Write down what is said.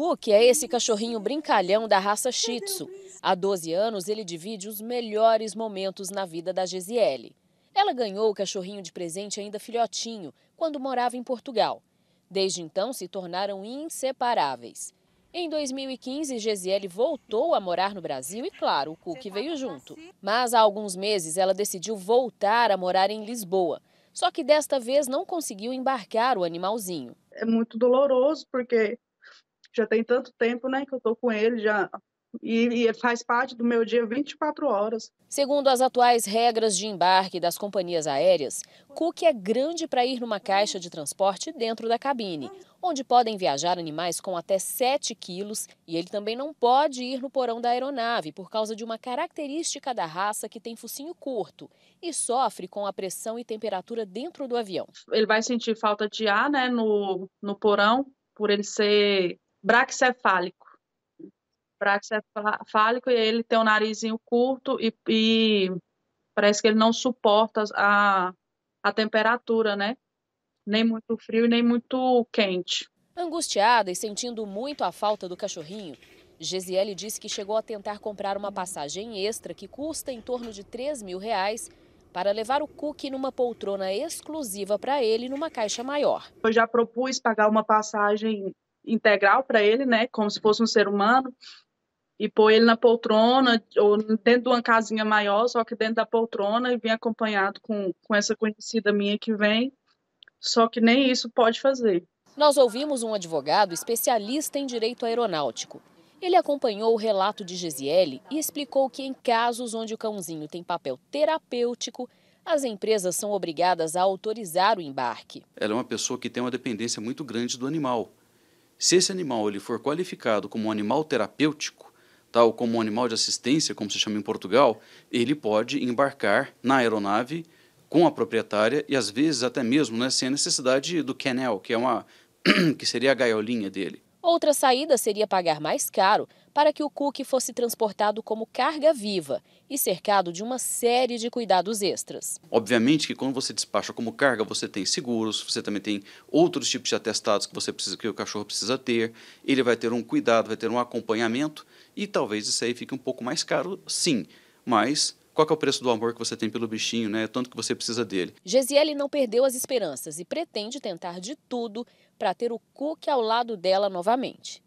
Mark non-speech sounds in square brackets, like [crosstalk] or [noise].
Cookie é esse cachorrinho brincalhão da raça Shih Tzu. Há 12 anos, ele divide os melhores momentos na vida da Gesiele. Ela ganhou o cachorrinho de presente ainda filhotinho, quando morava em Portugal. Desde então, se tornaram inseparáveis. Em 2015, Gesiele voltou a morar no Brasil e, claro, o Cookie veio junto. Mas há alguns meses ela decidiu voltar a morar em Lisboa. Só que desta vez não conseguiu embarcar o animalzinho. É muito doloroso, porque já tem tanto tempo, né, que eu tô com ele já e, e faz parte do meu dia 24 horas. Segundo as atuais regras de embarque das companhias aéreas, Cook é grande para ir numa caixa de transporte dentro da cabine, onde podem viajar animais com até 7 quilos e ele também não pode ir no porão da aeronave por causa de uma característica da raça que tem focinho curto e sofre com a pressão e temperatura dentro do avião. Ele vai sentir falta de ar né, no, no porão, por ele ser braxefálico. Braxefálico, e ele tem o um narizinho curto e, e, parece que ele não suporta a, a temperatura, né? Nem muito frio e nem muito quente. Angustiada e sentindo muito a falta do cachorrinho, Gesiele disse que chegou a tentar comprar uma passagem extra que custa em torno de 3 mil reais para levar o Cookie numa poltrona exclusiva para ele numa caixa maior. Eu já propus pagar uma passagem integral para ele, né, como se fosse um ser humano, e pôr ele na poltrona, ou dentro de uma casinha maior, só que dentro da poltrona, e vim acompanhado com, com essa conhecida minha que vem, só que nem isso pode fazer. Nós ouvimos um advogado especialista em direito aeronáutico. Ele acompanhou o relato de Gesiele e explicou que, em casos onde o cãozinho tem papel terapêutico, as empresas são obrigadas a autorizar o embarque. Ela é uma pessoa que tem uma dependência muito grande do animal. Se esse animal ele for qualificado como um animal terapêutico, tal como um animal de assistência, como se chama em Portugal, ele pode embarcar na aeronave com a proprietária e às vezes até mesmo né, sem a necessidade do kennel, que é uma [clears throat] que seria a gaiolinha dele. Outra saída seria pagar mais caro para que o cookie fosse transportado como carga viva e cercado de uma série de cuidados extras. Obviamente que quando você despacha como carga, você tem seguros, você também tem outros tipos de atestados que você precisa que o cachorro precisa ter, ele vai ter um cuidado, vai ter um acompanhamento e talvez isso aí fique um pouco mais caro, sim, mas qual é o preço do amor que você tem pelo bichinho, né? Tanto que você precisa dele. Gesiele não perdeu as esperanças e pretende tentar de tudo para ter o Cook ao lado dela novamente.